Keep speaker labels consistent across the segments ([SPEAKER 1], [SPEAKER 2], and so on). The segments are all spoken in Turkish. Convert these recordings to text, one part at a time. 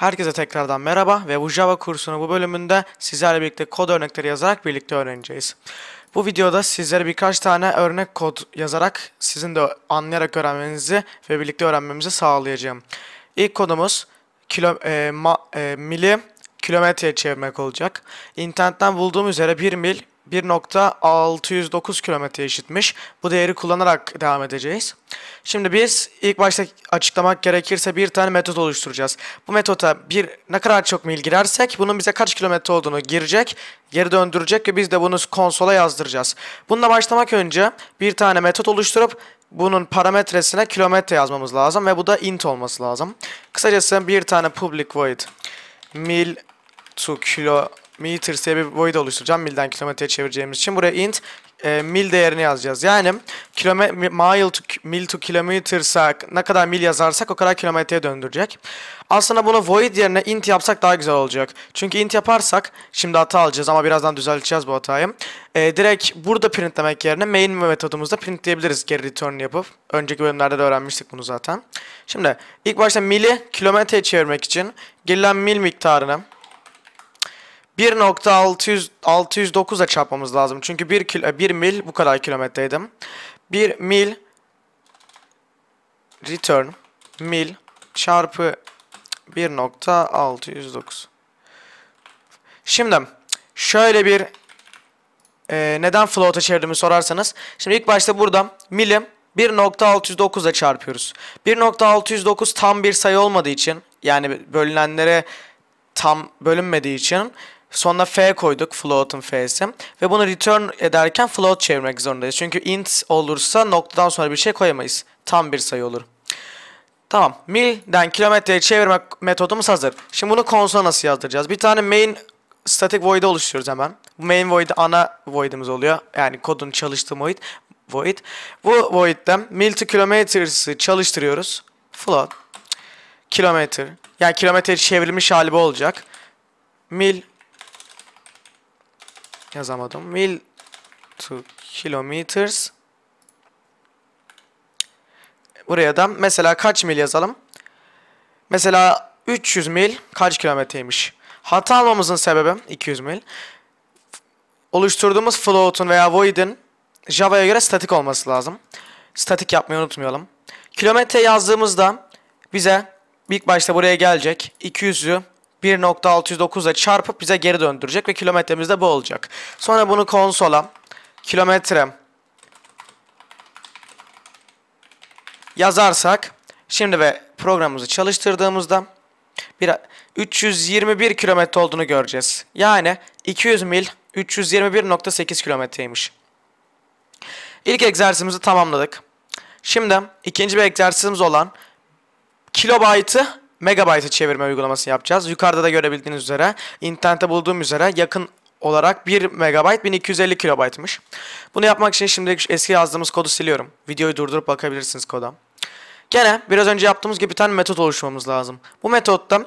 [SPEAKER 1] Herkese tekrardan merhaba ve bu Java kursunu bu bölümünde sizlerle birlikte kod örnekleri yazarak birlikte öğreneceğiz. Bu videoda sizlere birkaç tane örnek kod yazarak sizin de anlayarak öğrenmenizi ve birlikte öğrenmemizi sağlayacağım. İlk kodumuz kilo, e, ma, e, mili kilometreye çevirmek olacak. İnternetten bulduğum üzere 1 mil 1.609 kilometre eşitmiş. Bu değeri kullanarak devam edeceğiz. Şimdi biz ilk başta açıklamak gerekirse bir tane metot oluşturacağız. Bu metota bir ne kadar çok mil girersek bunun bize kaç kilometre olduğunu girecek, geri döndürecek ve biz de bunu konsola yazdıracağız. Bununla başlamak önce bir tane metot oluşturup bunun parametresine kilometre yazmamız lazım ve bu da int olması lazım. Kısacası bir tane public void mil to kilometre meters diye bir void oluşturacağım. Milden kilometreye çevireceğimiz için. Buraya int e, mil değerini yazacağız. Yani kilome, mile to, mil to kilometers'a ne kadar mil yazarsak o kadar kilometreye döndürecek. Aslında bunu void yerine int yapsak daha güzel olacak. Çünkü int yaparsak şimdi hata alacağız ama birazdan düzelteceğiz bu hatayı. E, direkt burada printlemek yerine main metodumuzda printleyebiliriz geri return yapıp. Önceki bölümlerde de öğrenmiştik bunu zaten. Şimdi ilk başta mili kilometreye çevirmek için girilen mil miktarını 1.609'a çarpmamız lazım. Çünkü 1, kilo, 1 e, mil bu kadar kilometreydim. 1 mil return mil çarpı 1.609. Şimdi şöyle bir e, neden float'a çevirdiğimi sorarsanız. Şimdi ilk başta burada milim 1.609'a çarpıyoruz. 1.609 tam bir sayı olmadığı için yani bölünenlere tam bölünmediği için Sonra f koyduk float'un f'si ve bunu return ederken float çevirmek zorundayız. Çünkü int olursa noktadan sonra bir şey koyamayız. Tam bir sayı olur. Tamam. Mil'den kilometreye çevirme metodumuz hazır. Şimdi bunu konsola nasıl yazdıracağız? Bir tane main static void oluşturuyoruz hemen. Bu main void ana void'imiz oluyor. Yani kodun çalıştığı void. void. Bu void'den mil to kilometres'i çalıştırıyoruz. Float. Kilometre. Yani kilometre çevrilmiş hali bu olacak. Mil yazamadım. Mil to kilometers. Buraya da mesela kaç mil yazalım? Mesela 300 mil kaç kilometreymiş? Hata almamızın sebebi 200 mil. Oluşturduğumuz float'un veya void'in Java'ya göre statik olması lazım. Statik yapmayı unutmayalım. Kilometre yazdığımızda bize ilk başta buraya gelecek. 200'ü 1.609'a çarpıp bize geri döndürecek ve kilometremiz de bu olacak. Sonra bunu konsola kilometrem yazarsak şimdi ve programımızı çalıştırdığımızda bir 321 kilometre olduğunu göreceğiz. Yani 200 mil 321.8 kilometreymiş. İlk egzersizimizi tamamladık. Şimdi ikinci bir egzersizimiz olan kilobaytı megabayta çevirme uygulaması yapacağız. Yukarıda da görebildiğiniz üzere internette bulduğum üzere yakın olarak 1 megabayt 1250 kilobaytmış. Bunu yapmak için şimdi eski yazdığımız kodu siliyorum. Videoyu durdurup bakabilirsiniz koda. Gene biraz önce yaptığımız gibi bir tane metot oluşturmamız lazım. Bu metotta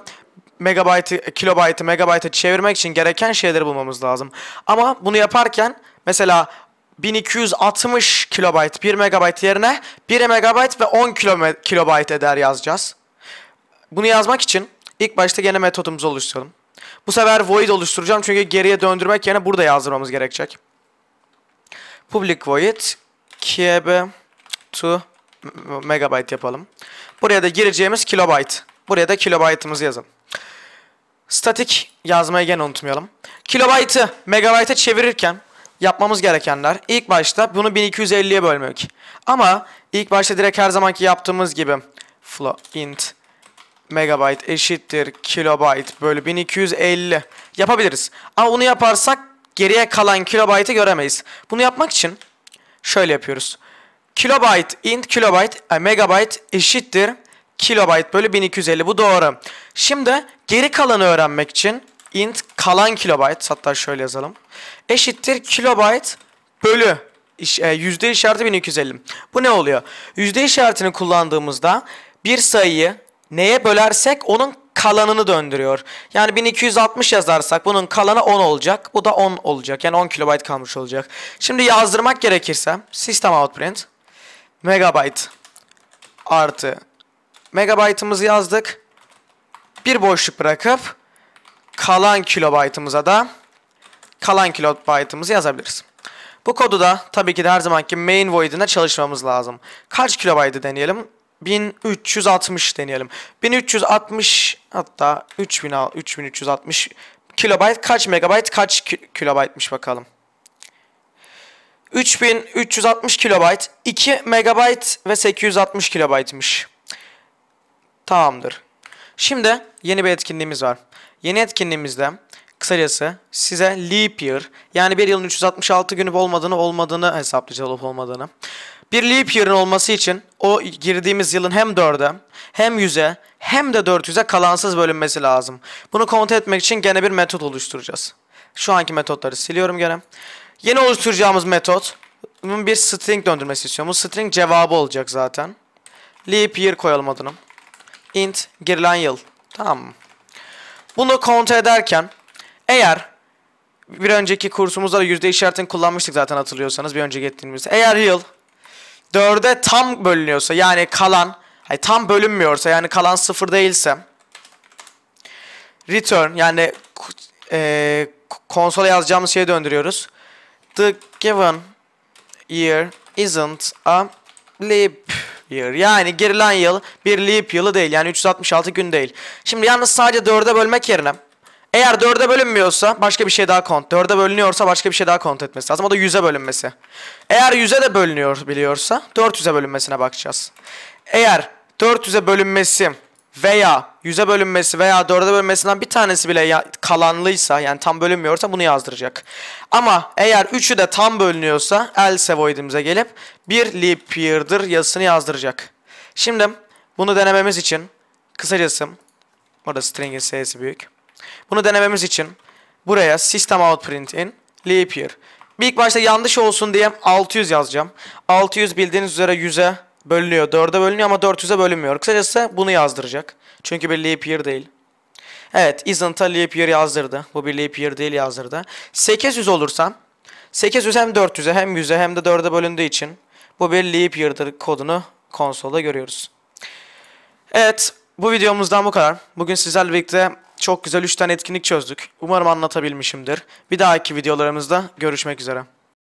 [SPEAKER 1] megabaytı, kilobaytı, megabayta çevirmek için gereken şeyleri bulmamız lazım. Ama bunu yaparken mesela 1260 kilobayt 1 megabayt yerine 1 megabayt ve 10 kilobayt eder yazacağız. Bunu yazmak için ilk başta gene metodumuzu oluşturalım. Bu sefer void oluşturacağım çünkü geriye döndürmek yerine burada yazdırmamız gerekecek. Public void kb to megabyte yapalım. Buraya da gireceğimiz kilobyte. Buraya da kilobyte'ımızı yazalım. Statik yazmayı gene unutmayalım. Kilobaytı megabayta çevirirken yapmamız gerekenler ilk başta bunu 1250'ye bölmek. Ama ilk başta direkt her zamanki yaptığımız gibi float int megabayt eşittir kilobayt bölü 1250 yapabiliriz. Ama bunu yaparsak geriye kalan kilobaytı göremeyiz. Bunu yapmak için şöyle yapıyoruz. Kilobayt int kilobayt e, megabayt eşittir kilobayt bölü 1250 bu doğru. Şimdi geri kalanı öğrenmek için int kalan kilobayt hatta şöyle yazalım. Eşittir kilobayt bölü e, yüzde işareti 1250. Bu ne oluyor? Yüzde işaretini kullandığımızda bir sayıyı neye bölersek onun kalanını döndürüyor. Yani 1260 yazarsak bunun kalanı 10 olacak. Bu da 10 olacak. Yani 10 kilobayt kalmış olacak. Şimdi yazdırmak gerekirse system outprint megabyte artı megabaytımızı yazdık. Bir boşluk bırakıp kalan kilobaytımıza da kalan kilobaytımızı yazabiliriz. Bu kodu da tabii ki de her zamanki main void'ine çalışmamız lazım. Kaç kilobaytı deneyelim? 1360 deneyelim. 1360 hatta 3000 3360 kilobayt kaç megabayt kaç ki kilobaytmış bakalım. 3360 kilobayt 2 megabayt ve 860 kilobaytmış. Tamamdır. Şimdi yeni bir etkinliğimiz var. Yeni etkinliğimizde kısacası size leap year yani bir yılın 366 günü olmadığını olmadığını hesaplayacağız olup olmadığını. Bir leap year'ın olması için o girdiğimiz yılın hem 4'e hem 100'e hem de 400'e kalansız bölünmesi lazım. Bunu kontrol etmek için gene bir metot oluşturacağız. Şu anki metotları siliyorum gene. Yeni oluşturacağımız metot bunun bir string döndürmesi istiyorum. Bu string cevabı olacak zaten. Leap year koyalım adını. Int girilen yıl. Tamam mı? Bunu kontrol ederken eğer bir önceki kursumuzda da yüzde işaretini kullanmıştık zaten hatırlıyorsanız bir önceki ettiğimizde. Eğer yıl 4'e tam bölünüyorsa yani kalan hani tam bölünmüyorsa yani kalan 0 değilse return yani e, konsola yazacağımız şeye döndürüyoruz. The given year isn't a leap year. Yani girilen yıl bir leap yılı değil. Yani 366 gün değil. Şimdi yalnız sadece 4'e bölmek yerine eğer 4'e bölünmüyorsa başka bir şey daha kont. 4'e bölünüyorsa başka bir şey daha kont etmesi lazım. O da 100'e bölünmesi. Eğer 100'e de bölünüyor biliyorsa 400'e bölünmesine bakacağız. Eğer 400'e bölünmesi veya 100'e bölünmesi veya 4'e bölünmesinden bir tanesi bile kalanlıysa yani tam bölünmüyorsa bunu yazdıracak. Ama eğer 3'ü de tam bölünüyorsa else void'imize gelip bir leap year'dır yazısını yazdıracak. Şimdi bunu denememiz için kısacası orada string'in s'si büyük. Bunu denememiz için buraya system out printing leap year. Bir ilk başta yanlış olsun diye 600 yazacağım. 600 bildiğiniz üzere 100'e bölünüyor. 4'e bölünüyor ama 400'e bölünmüyor. Kısacası bunu yazdıracak. Çünkü bir leap year değil. Evet isn't a leap year yazdırdı. Bu bir leap year değil yazdırdı. 800 olursa 800 hem 400'e hem 100'e hem de 4'e bölündüğü için bu bir leap year'dır kodunu konsolda görüyoruz. Evet bu videomuzdan bu kadar. Bugün sizlerle birlikte çok güzel 3 tane etkinlik çözdük. Umarım anlatabilmişimdir. Bir dahaki videolarımızda görüşmek üzere.